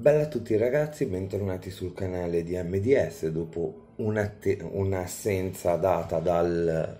Bella a tutti ragazzi, bentornati sul canale di MDS dopo un'assenza data dal,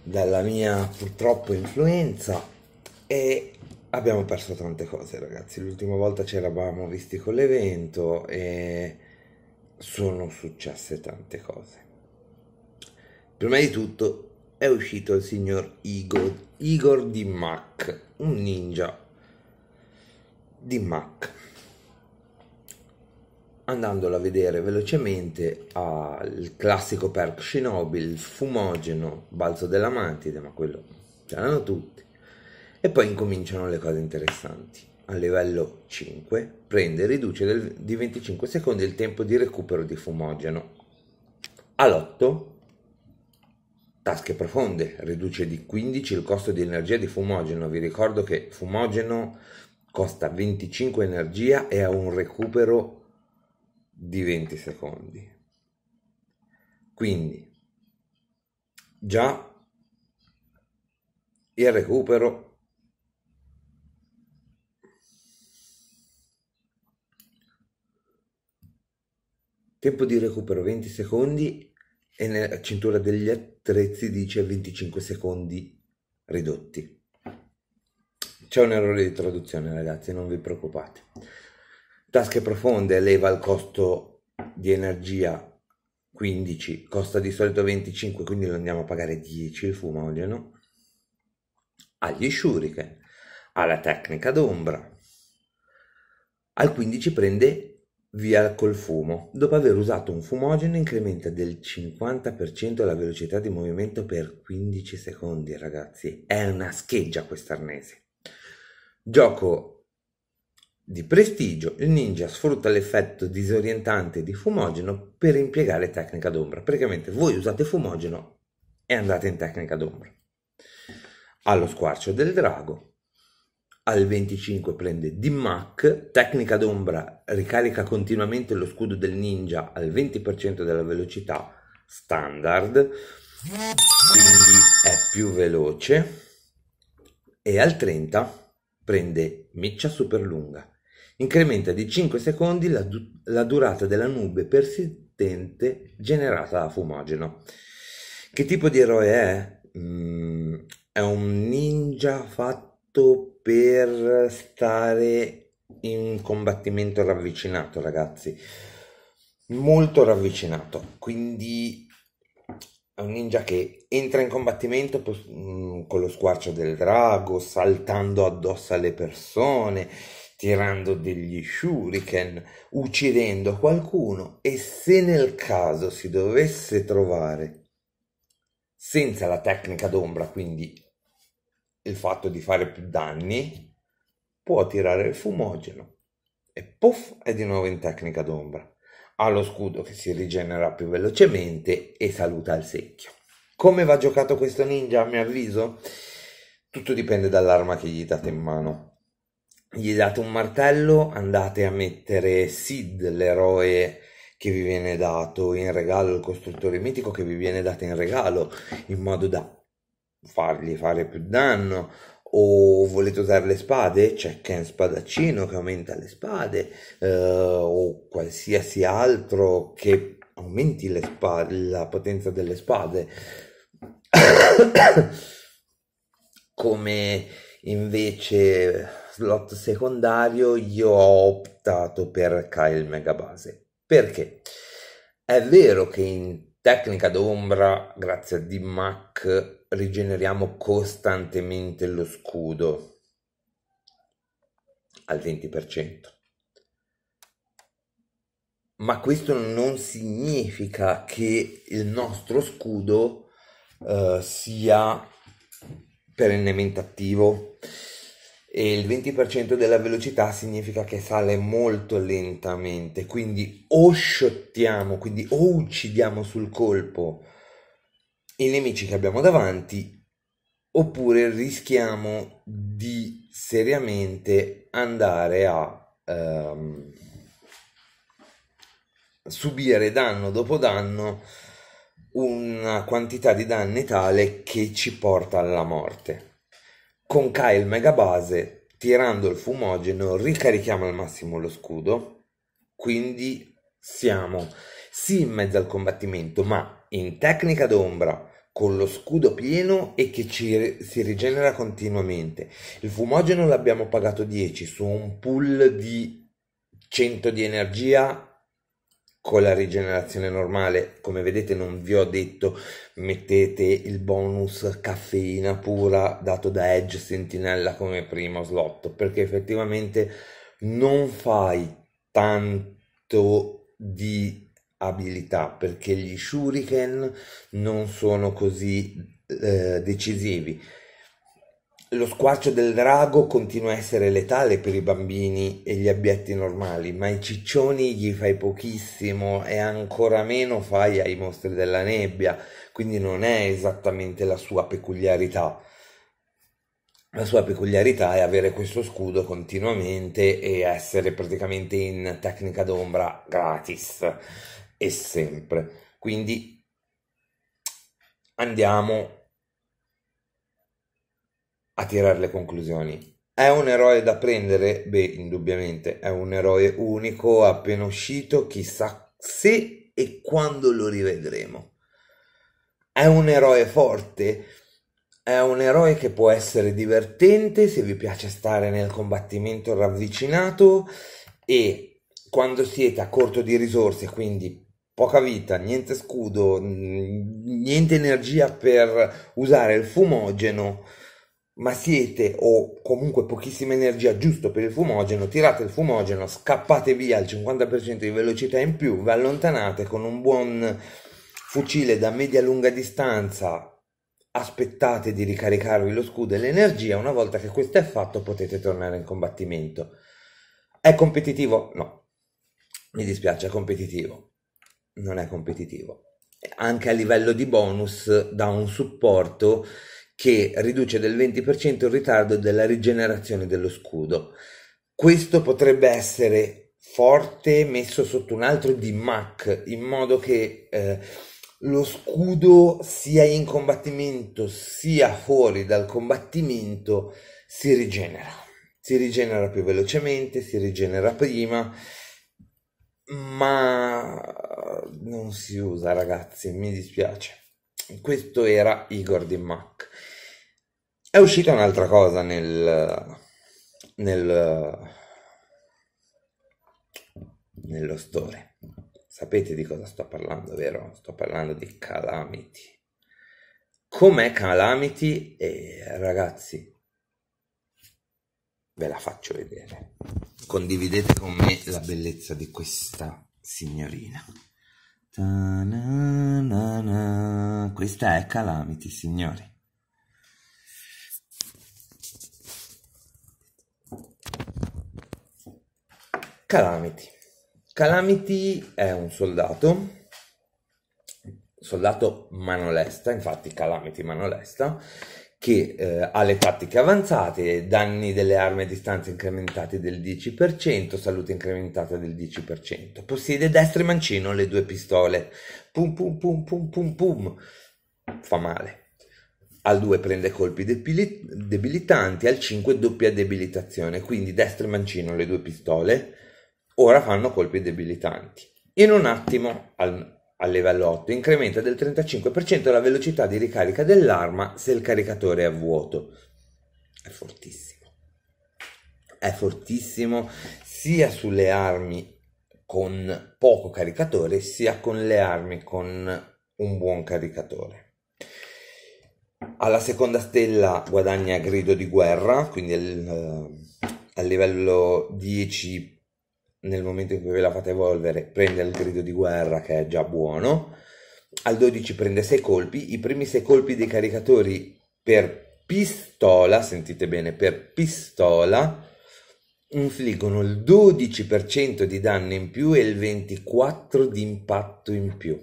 dalla mia purtroppo influenza e abbiamo perso tante cose ragazzi, l'ultima volta ci eravamo visti con l'evento e sono successe tante cose. Prima di tutto è uscito il signor Igor, Igor di Mac, un ninja di Mac andandolo a vedere velocemente al classico perk Shinobi, il fumogeno, balzo della mantide, ma quello c'erano tutti. E poi incominciano le cose interessanti. A livello 5 prende e riduce del, di 25 secondi il tempo di recupero di fumogeno. All'8 tasche profonde, riduce di 15 il costo di energia di fumogeno. Vi ricordo che fumogeno costa 25 energia e ha un recupero di 20 secondi. Quindi già il recupero tempo di recupero 20 secondi e nella cintura degli attrezzi dice 25 secondi ridotti. C'è un errore di traduzione, ragazzi, non vi preoccupate. Tasche profonde eleva il costo di energia 15, costa di solito 25, quindi lo andiamo a pagare 10 il fumo olio, no? Agli shuriken, alla tecnica d'ombra. Al 15 prende via col fumo. Dopo aver usato un fumogeno incrementa del 50% la velocità di movimento per 15 secondi, ragazzi. È una scheggia quest'arnese. Gioco di prestigio, il ninja sfrutta l'effetto disorientante di fumogeno per impiegare tecnica d'ombra. Praticamente voi usate fumogeno e andate in tecnica d'ombra. Allo squarcio del drago, al 25 prende D-Mac, tecnica d'ombra, ricarica continuamente lo scudo del ninja al 20% della velocità standard, quindi è più veloce, e al 30 prende miccia super lunga incrementa di 5 secondi la, du- la durata della nube persistente generata da fumogeno. Che tipo di eroe è? Mm, è un ninja fatto per stare in combattimento ravvicinato, ragazzi. Molto ravvicinato. Quindi è un ninja che entra in combattimento mm, con lo squarcio del drago, saltando addosso alle persone tirando degli shuriken, uccidendo qualcuno e se nel caso si dovesse trovare senza la tecnica d'ombra, quindi il fatto di fare più danni, può tirare il fumogeno e puff è di nuovo in tecnica d'ombra. Ha lo scudo che si rigenera più velocemente e saluta il secchio. Come va giocato questo ninja a mio avviso? Tutto dipende dall'arma che gli date in mano gli date un martello, andate a mettere Sid, l'eroe che vi viene dato in regalo, il costruttore mitico che vi viene dato in regalo, in modo da fargli fare più danno. O volete usare le spade? C'è Ken Spadaccino che aumenta le spade, eh, o qualsiasi altro che aumenti le spade, la potenza delle spade. Come invece slot secondario io ho optato per Kyle Megabase. Perché? È vero che in tecnica d'ombra, grazie a D-Mac, rigeneriamo costantemente lo scudo al 20%. Ma questo non significa che il nostro scudo uh, sia perennemente attivo e il 20% della velocità significa che sale molto lentamente, quindi o shottiamo, quindi o uccidiamo sul colpo i nemici che abbiamo davanti, oppure rischiamo di seriamente andare a ehm, subire danno dopo danno una quantità di danni tale che ci porta alla morte. Con Kyle megabase, tirando il fumogeno, ricarichiamo al massimo lo scudo, quindi siamo sì in mezzo al combattimento, ma in tecnica d'ombra, con lo scudo pieno e che ci, si rigenera continuamente. Il fumogeno l'abbiamo pagato 10 su un pool di 100 di energia con la rigenerazione normale come vedete non vi ho detto mettete il bonus caffeina pura dato da Edge Sentinella come primo slot perché effettivamente non fai tanto di abilità perché gli shuriken non sono così eh, decisivi lo squarcio del drago continua a essere letale per i bambini e gli abietti normali, ma ai ciccioni gli fai pochissimo e ancora meno fai ai mostri della nebbia, quindi non è esattamente la sua peculiarità. La sua peculiarità è avere questo scudo continuamente e essere praticamente in tecnica d'ombra gratis e sempre. Quindi andiamo a tirare le conclusioni. È un eroe da prendere? Beh, indubbiamente è un eroe unico, appena uscito, chissà se e quando lo rivedremo. È un eroe forte? È un eroe che può essere divertente se vi piace stare nel combattimento ravvicinato e quando siete a corto di risorse, quindi poca vita, niente scudo, niente energia per usare il fumogeno ma siete o comunque pochissima energia giusto per il fumogeno, tirate il fumogeno, scappate via al 50% di velocità in più, vi allontanate con un buon fucile da media-lunga distanza, aspettate di ricaricarvi lo scudo e l'energia, una volta che questo è fatto potete tornare in combattimento. È competitivo? No, mi dispiace, è competitivo. Non è competitivo. Anche a livello di bonus da un supporto che riduce del 20% il ritardo della rigenerazione dello scudo. Questo potrebbe essere forte messo sotto un altro di MAC in modo che eh, lo scudo sia in combattimento sia fuori dal combattimento si rigenera. Si rigenera più velocemente, si rigenera prima ma non si usa ragazzi mi dispiace questo era Igor di Mac è uscita un'altra cosa nel, nel, nello store. Sapete di cosa sto parlando, vero? Sto parlando di Calamity. Com'è Calamity? Eh, ragazzi, ve la faccio vedere. Condividete con me la bellezza di questa signorina. Ta-na-na-na. Questa è Calamity, signori. Calamity. Calamity è un soldato, soldato manolesta, infatti Calamity manolesta, che eh, ha le tattiche avanzate, danni delle armi a distanza incrementati del 10%, salute incrementata del 10%. Possiede destro e mancino le due pistole. Pum pum pum pum pum pum. Fa male. Al 2 prende colpi debil- debilitanti, al 5 doppia debilitazione, quindi destro e mancino le due pistole ora fanno colpi debilitanti. In un attimo, al, al level 8, incrementa del 35% la velocità di ricarica dell'arma se il caricatore è a vuoto. È fortissimo. È fortissimo sia sulle armi con poco caricatore sia con le armi con un buon caricatore. Alla seconda stella guadagna grido di guerra, quindi al eh, livello 10 nel momento in cui ve la fate evolvere prende il grido di guerra che è già buono, al 12 prende 6 colpi, i primi 6 colpi dei caricatori per pistola, sentite bene, per pistola infliggono il 12% di danno in più e il 24% di impatto in più.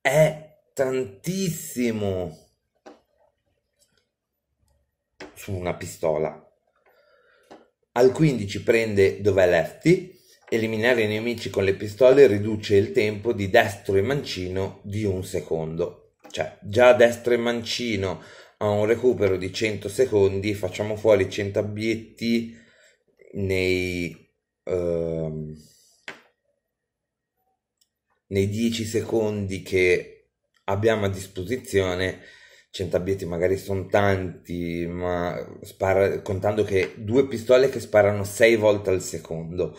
È tantissimo su una pistola. Al 15 prende dov'è Lefty, Eliminare i nemici con le pistole riduce il tempo di destro e mancino di un secondo. Cioè, già destro e mancino ha un recupero di 100 secondi, facciamo fuori 100 abietti nei, uh, nei 10 secondi che abbiamo a disposizione. 100 abietti magari sono tanti, ma spara, contando che due pistole che sparano 6 volte al secondo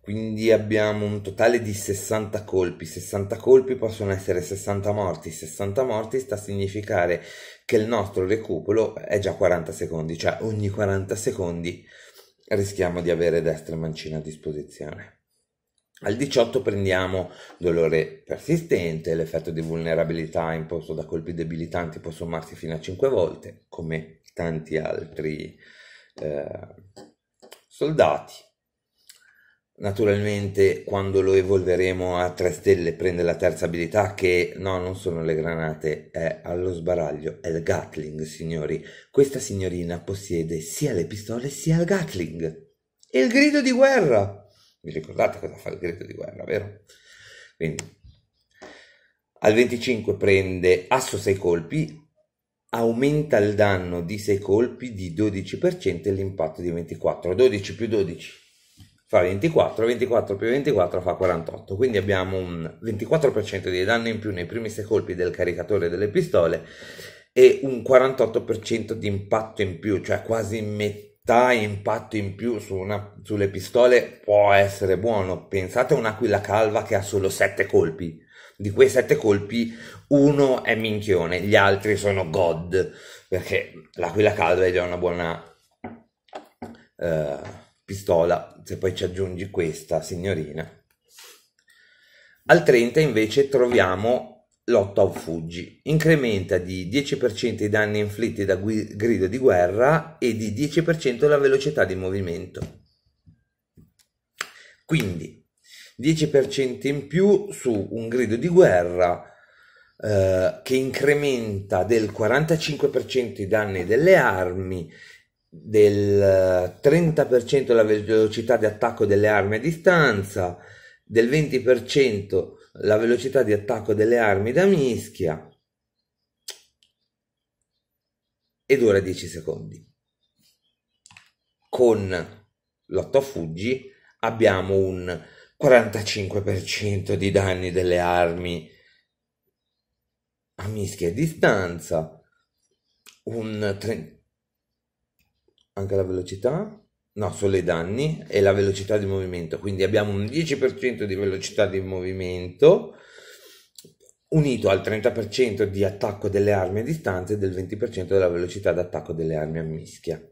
quindi abbiamo un totale di 60 colpi. 60 colpi possono essere 60 morti. 60 morti sta a significare che il nostro recupero è già 40 secondi, cioè ogni 40 secondi rischiamo di avere destra e mancina a disposizione. Al 18 prendiamo dolore persistente, l'effetto di vulnerabilità imposto da colpi debilitanti può sommarsi fino a 5 volte, come tanti altri eh, soldati. Naturalmente quando lo evolveremo a 3 stelle prende la terza abilità che no, non sono le granate, è allo sbaraglio, è il Gatling signori. Questa signorina possiede sia le pistole sia il Gatling. E il grido di guerra! Vi ricordate cosa fa il grido di guerra, vero? Quindi al 25 prende asso 6 colpi, aumenta il danno di 6 colpi di 12% e l'impatto di 24. 12 più 12 fa 24, 24 più 24 fa 48, quindi abbiamo un 24% di danno in più nei primi 6 colpi del caricatore delle pistole e un 48% di impatto in più, cioè quasi metà impatto in più su una, sulle pistole può essere buono. Pensate a un'aquila calva che ha solo 7 colpi, di quei 7 colpi uno è minchione, gli altri sono god, perché l'aquila calva è già una buona... Eh, pistola, se poi ci aggiungi questa signorina. Al 30 invece troviamo lotta o fuggi, incrementa di 10% i danni inflitti da gui- grido di guerra e di 10% la velocità di movimento. Quindi 10% in più su un grido di guerra eh, che incrementa del 45% i danni delle armi del 30% la velocità di attacco delle armi a distanza, del 20% la velocità di attacco delle armi da mischia ed ora 10 secondi. Con l'otto a fuggi abbiamo un 45% di danni delle armi a mischia a distanza, un 30 anche la velocità, no, solo i danni e la velocità di movimento. Quindi abbiamo un 10% di velocità di movimento unito al 30% di attacco delle armi a distanza e del 20% della velocità d'attacco delle armi a mischia.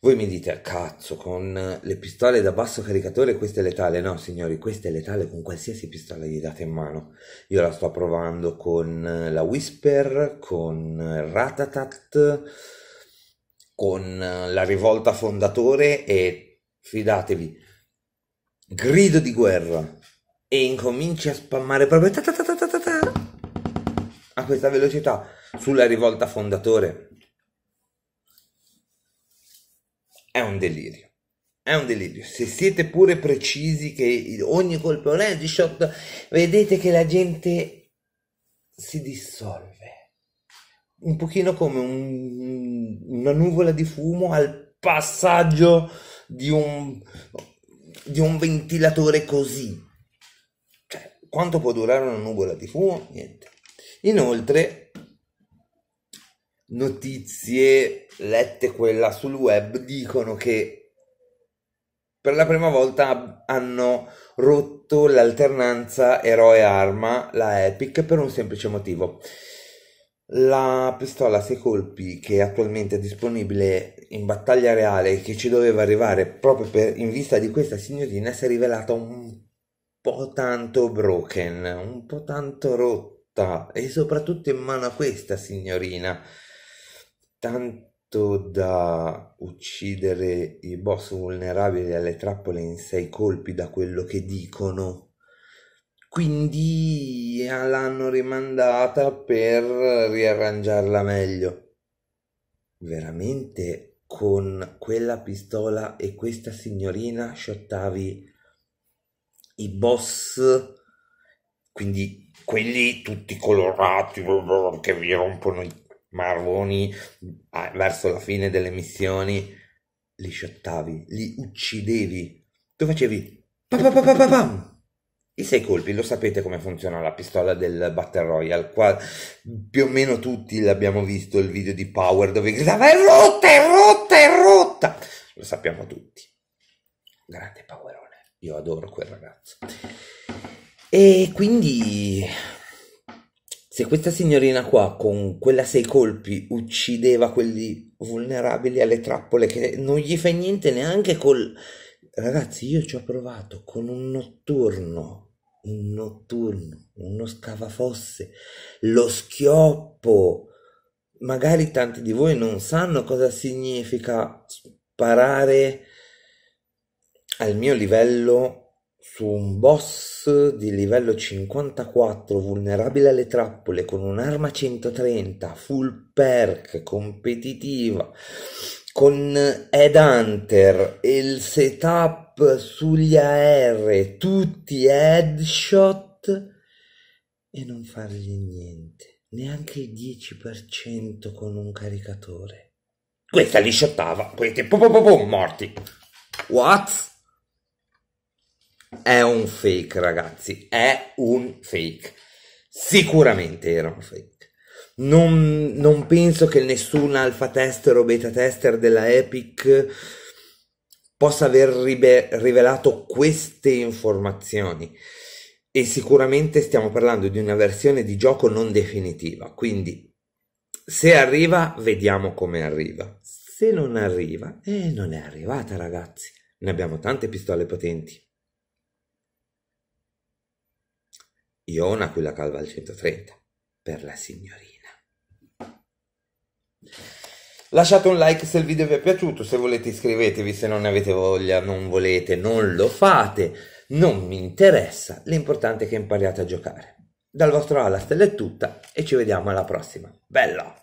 Voi mi dite, cazzo, con le pistole da basso caricatore questa è letale? No, signori, questa è letale con qualsiasi pistola gli date in mano. Io la sto provando con la Whisper, con Ratatat, con eh, la rivolta fondatore e fidatevi, grido di guerra e incominci a spammare proprio ta ta ta ta ta ta a questa velocità sulla rivolta fondatore. È un delirio. È un delirio. Se siete pure precisi che ogni colpo è un headshot, vedete che la gente si dissolve un pochino come un, una nuvola di fumo al passaggio di un, di un ventilatore così. Cioè, quanto può durare una nuvola di fumo? Niente. Inoltre, notizie lette quella sul web dicono che per la prima volta hanno rotto l'alternanza eroe-arma, la Epic, per un semplice motivo. La pistola a sei colpi che attualmente è disponibile in battaglia reale e che ci doveva arrivare proprio per, in vista di questa signorina si è rivelata un po' tanto broken, un po' tanto rotta e soprattutto in mano a questa signorina. Tanto da uccidere i boss vulnerabili alle trappole in 6 colpi da quello che dicono quindi l'hanno rimandata per riarrangiarla meglio. Veramente con quella pistola e questa signorina shottavi i boss, quindi quelli tutti colorati che vi rompono i marroni verso la fine delle missioni, li shottavi, li uccidevi. Tu facevi pa pa pa pa pa pa. I sei colpi, lo sapete come funziona la pistola del Battle Royale, qua più o meno tutti l'abbiamo visto il video di Power dove gridava è rotta, è rotta, è rotta, lo sappiamo tutti. Grande Powerone, io adoro quel ragazzo. E quindi se questa signorina qua con quella sei colpi uccideva quelli vulnerabili alle trappole che non gli fa niente neanche col... Ragazzi, io ci ho provato con un notturno un notturno, uno scavafosse, lo schioppo. Magari tanti di voi non sanno cosa significa sparare al mio livello su un boss di livello 54 vulnerabile alle trappole con un'arma 130 full perk competitiva con Ed Hunter e il setup sugli AR, tutti headshot e non fargli niente, neanche il 10% con un caricatore. Questa li shottava, questi pum pum pum morti. What? È un fake, ragazzi, è un fake. Sicuramente era un fake. Non, non penso che nessun alfa tester o beta tester della Epic possa aver ribe- rivelato queste informazioni. E sicuramente stiamo parlando di una versione di gioco non definitiva, quindi se arriva vediamo come arriva. Se non arriva, eh, non è arrivata ragazzi, ne abbiamo tante pistole potenti. Io ho una quella calva al 130 per la signorina. Lasciate un like se il video vi è piaciuto, se volete iscrivetevi, se non ne avete voglia, non volete, non lo fate, non mi interessa, l'importante è che impariate a giocare. Dal vostro Alast è tutta e ci vediamo alla prossima. Bella!